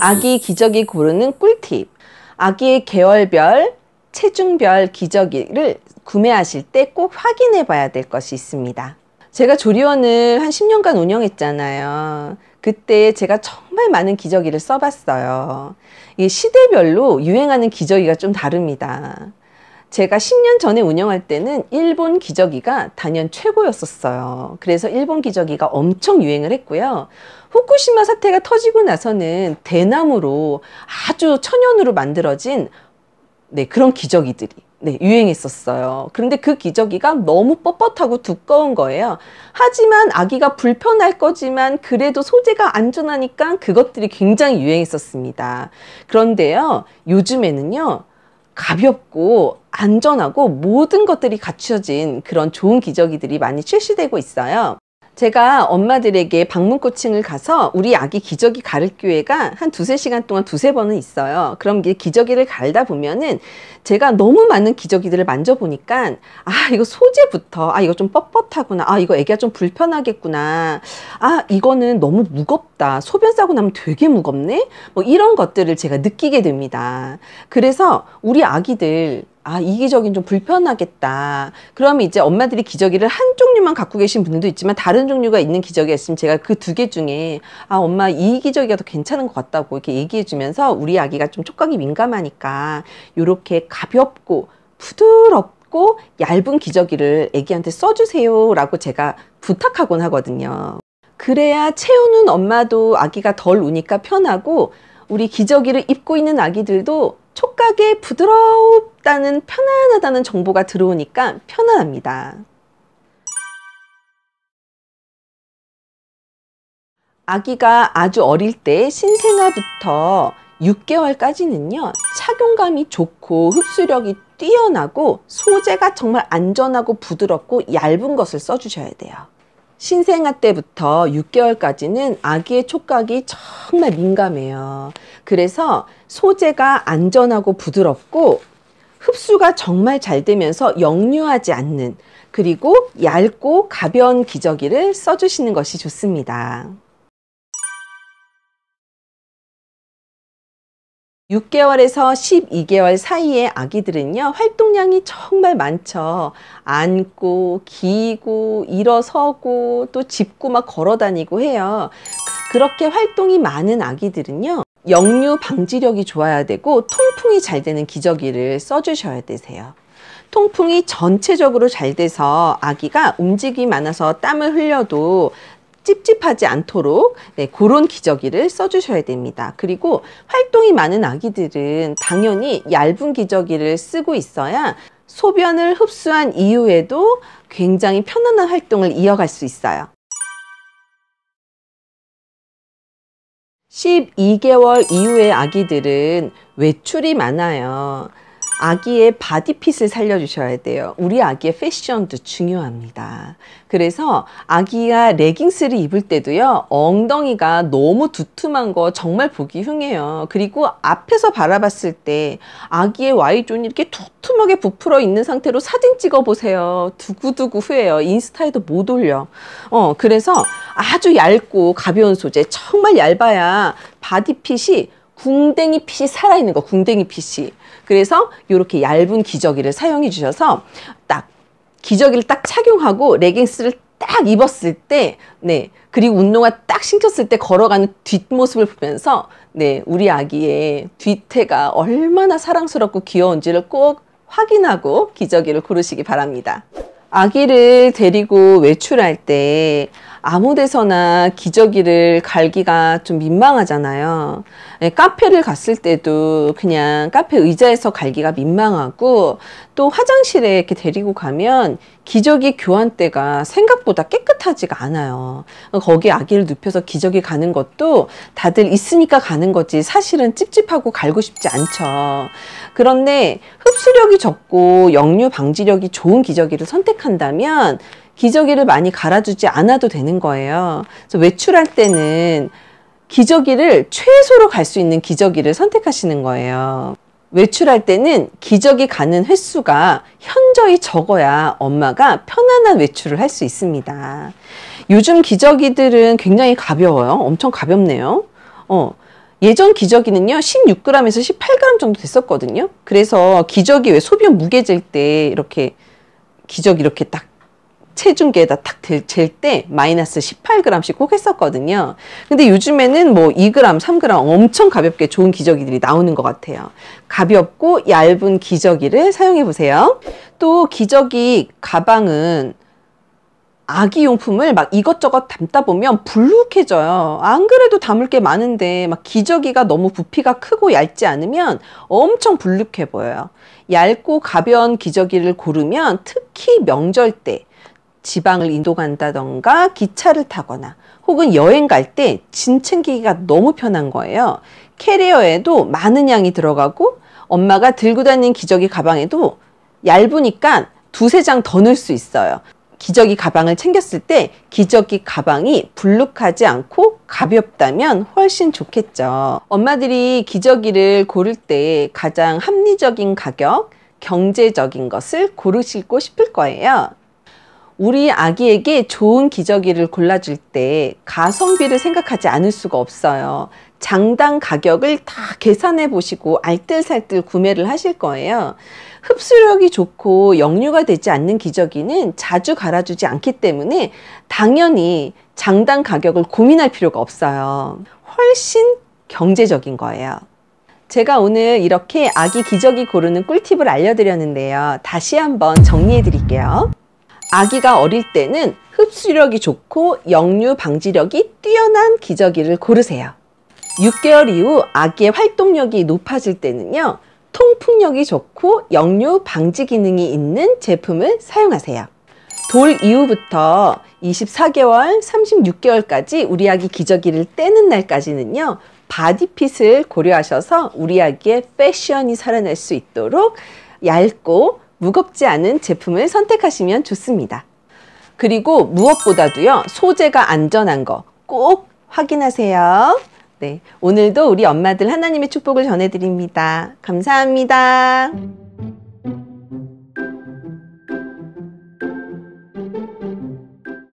아기 기저귀 고르는 꿀팁. 아기의 계열별, 체중별 기저귀를 구매하실 때 꼭 확인해 봐야 될 것이 있습니다. 제가 조리원을 한 10년간 운영했잖아요. 그때 제가 정말 많은 기저귀를 써봤어요. 시대별로 유행하는 기저귀가 좀 다릅니다. 제가 10년 전에 운영할 때는 일본 기저귀가 단연 최고였었어요. 그래서 일본 기저귀가 엄청 유행을 했고요. 후쿠시마 사태가 터지고 나서는 대나무로 아주 천연으로 만들어진 네, 그런 기저귀들이 네, 유행했었어요. 그런데 그 기저귀가 너무 뻣뻣하고 두꺼운 거예요. 하지만 아기가 불편할 거지만 그래도 소재가 안전하니까 그것들이 굉장히 유행했었습니다. 그런데요, 요즘에는요, 가볍고 안전하고 모든 것들이 갖춰진 그런 좋은 기저귀들이 많이 출시되고 있어요. 제가 엄마들에게 방문 코칭을 가서 우리 아기 기저귀 가를 기회가 한 두세 시간 동안 두세 번은 있어요. 그럼 이게 기저귀를 갈다 보면은 제가 너무 많은 기저귀들을 만져보니까 아, 이거 소재부터 아, 이거 좀 뻣뻣하구나. 아, 이거 애기가 좀 불편하겠구나. 아, 이거는 너무 무겁다. 소변 싸고 나면 되게 무겁네. 뭐 이런 것들을 제가 느끼게 됩니다. 그래서 우리 아기들 아, 이기적인좀 불편하겠다. 그럼 이제 엄마들이 기저귀를 한 종류만 갖고 계신 분들도 있지만 다른 종류가 있는 기저귀가 있으면 제가 그 두 개 중에 아, 엄마 이 기저귀가 더 괜찮은 것 같다고 이렇게 얘기해 주면서 우리 아기가 좀 촉각이 민감하니까 요렇게 가볍고 부드럽고 얇은 기저귀를 애기한테 써주세요라고 제가 부탁하곤 하거든요. 그래야 채우는 엄마도 아기가 덜 우니까 편하고 우리 기저귀를 입고 있는 아기들도 촉각에 부드럽다는 편안하다는 정보가 들어오니까 편안합니다. 아기가 아주 어릴 때 신생아부터 6개월까지는요 착용감이 좋고 흡수력이 뛰어나고 소재가 정말 안전하고 부드럽고 얇은 것을 써주셔야 돼요 신생아 때부터 6개월까지는 아기의 촉각이 정말 민감해요. 그래서 소재가 안전하고 부드럽고 흡수가 정말 잘 되면서 역류하지 않는 그리고 얇고 가벼운 기저귀를 써주시는 것이 좋습니다. 6개월에서 12개월 사이의 아기들은요, 활동량이 정말 많죠. 앉고, 기고, 일어서고, 또 짚고 막 걸어 다니고 해요. 그렇게 활동이 많은 아기들은요, 역류 방지력이 좋아야 되고, 통풍이 잘 되는 기저귀를 써주셔야 되세요. 통풍이 전체적으로 잘 돼서 아기가 움직이 많아서 땀을 흘려도 찝찝하지 않도록 네, 그런 기저귀를 써주셔야 됩니다. 그리고 활동이 많은 아기들은 당연히 얇은 기저귀를 쓰고 있어야 소변을 흡수한 이후에도 굉장히 편안한 활동을 이어갈 수 있어요. 12개월 이후의 아기들은 외출이 많아요. 아기의 바디핏을 살려주셔야 돼요. 우리 아기의 패션도 중요합니다. 그래서 아기가 레깅스를 입을 때도요, 엉덩이가 너무 두툼한 거 정말 보기 흉해요. 그리고 앞에서 바라봤을 때 아기의 와이존이 이렇게 두툼하게 부풀어 있는 상태로 사진 찍어 보세요. 두구두구 후회요. 인스타에도 못 올려. 어, 그래서 아주 얇고 가벼운 소재, 정말 얇아야 바디핏이 궁뎅이 핏이 살아있는 거, 궁뎅이 핏이. 그래서 이렇게 얇은 기저귀를 사용해 주셔서 딱 기저귀를 딱 착용하고 레깅스를 딱 입었을 때, 네. 그리고 운동화 딱 신켰을 때 걸어가는 뒷모습을 보면서, 네. 우리 아기의 뒤태가 얼마나 사랑스럽고 귀여운지를 꼭 확인하고 기저귀를 고르시기 바랍니다. 아기를 데리고 외출할 때 아무 데서나 기저귀를 갈기가 좀 민망하잖아요. 예, 카페를 갔을 때도 그냥 카페 의자에서 갈기가 민망하고 또 화장실에 이렇게 데리고 가면 기저귀 교환대가 생각보다 깨끗 뚜렷하지가 않아요. 거기 아기를 눕혀서 기저귀 가는 것도 다들 있으니까 가는 거지 사실은 찝찝하고 갈고 싶지 않죠. 그런데 흡수력이 적고 역류 방지력이 좋은 기저귀를 선택한다면 기저귀를 많이 갈아주지 않아도 되는 거예요. 그래서 외출할 때는 기저귀를 최소로 갈 수 있는 기저귀를 선택하시는 거예요. 외출할 때는 기저귀 가는 횟수가 현 철저히 적어야 엄마가 편안한 외출을 할 수 있습니다. 요즘 기저귀들은 굉장히 가벼워요. 엄청 가볍네요. 어, 예전 기저귀는요 16g에서 18g 정도 됐었거든요. 그래서 기저귀 왜 소변 무게 잴때 이렇게 기저귀 이렇게 딱 체중계에다 탁잴때 마이너스 18g씩 꼭 했었거든요. 근데 요즘에는 뭐 2g, 3g 엄청 가볍게 좋은 기저귀들이 나오는 것 같아요. 가볍고 얇은 기저귀를 사용해 보세요. 또 기저귀 가방은 아기 용품을 막 이것저것 담다 보면 불룩해져요. 안 그래도 담을 게 많은데 막 기저귀가 너무 부피가 크고 얇지 않으면 엄청 불룩해 보여요. 얇고 가벼운 기저귀를 고르면 특히 명절 때 지방을 이동한다던가 기차를 타거나 혹은 여행 갈 때 짐 챙기기가 너무 편한 거예요. 캐리어에도 많은 양이 들어가고 엄마가 들고 다니는 기저귀 가방에도 얇으니까 두세 장 더 넣을 수 있어요. 기저귀 가방을 챙겼을 때 기저귀 가방이 불룩하지 않고 가볍다면 훨씬 좋겠죠. 엄마들이 기저귀를 고를 때 가장 합리적인 가격, 경제적인 것을 고르시고 싶을 거예요. 우리 아기에게 좋은 기저귀를 골라줄 때 가성비를 생각하지 않을 수가 없어요. 장당 가격을 다 계산해 보시고 알뜰살뜰 구매를 하실 거예요. 흡수력이 좋고 역류가 되지 않는 기저귀는 자주 갈아주지 않기 때문에 당연히 장당 가격을 고민할 필요가 없어요. 훨씬 경제적인 거예요. 제가 오늘 이렇게 아기 기저귀 고르는 꿀팁을 알려드렸는데요. 다시 한번 정리해 드릴게요. 아기가 어릴 때는 흡수력이 좋고 역류 방지력이 뛰어난 기저귀를 고르세요. 6개월 이후 아기의 활동력이 높아질 때는요. 통풍력이 좋고 역류 방지 기능이 있는 제품을 사용하세요. 돌 이후부터 24개월, 36개월까지 우리 아기 기저귀를 떼는 날까지는요. 바디핏을 고려하셔서 우리 아기의 패션이 살아날 수 있도록 얇고 무겁지 않은 제품을 선택하시면 좋습니다. 그리고 무엇보다도요, 소재가 안전한 거 꼭 확인하세요. 네. 오늘도 우리 엄마들 하나님의 축복을 전해드립니다. 감사합니다.